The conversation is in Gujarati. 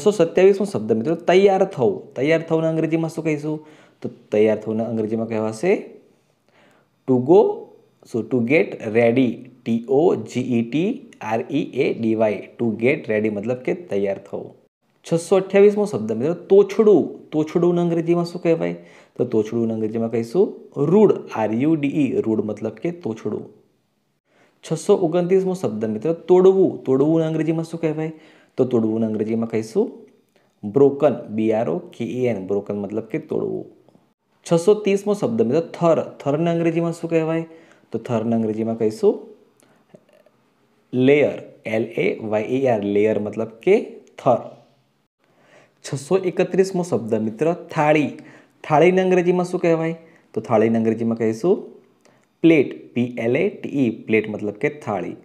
છસો સત્યાવીસમો શબ્દ મિત્રો તૈયાર થવું તૈયાર થવું અંગ્રેજીમાં શું કહીશું તો તૈયાર થવું અંગ્રેજીમાં કહેવાશે to go so to get ready T O G E T R E A D Y to get ready મતલબ કે તૈયાર થવું છસો અઠ્યાવીસમો શબ્દ મિત્રો તોછડું તોછડું અંગ્રેજીમાં શું કહેવાય તો તોછડું અંગ્રેજીમાં કહીશું rude R U D E rude મતલબ કે તોછડું છસો ઓગણત્રીસમો શબ્દ મિત્રો તોડવું તોડવું અંગ્રેજીમાં શું કહેવાય તો તોડવું અંગ્રેજીમાં કહીશું બ્રોકન બી આર ઓ કે એન બ્રોકન મતલબ કે તોડવું છસો ત્રીસમો શબ્દ મિત્રો થર થરને અંગ્રેજીમાં શું કહેવાય તો થરને અંગ્રેજીમાં કહીશું layer L A Y E R layer મતલબ કે થર છસો એકત્રીસમો શબ્દ મિત્ર થાળી થાળીને અંગ્રેજીમાં શું કહેવાય તો થાળીને અંગ્રેજીમાં કહીશું plate P L A T plate મતલબ કે થાળી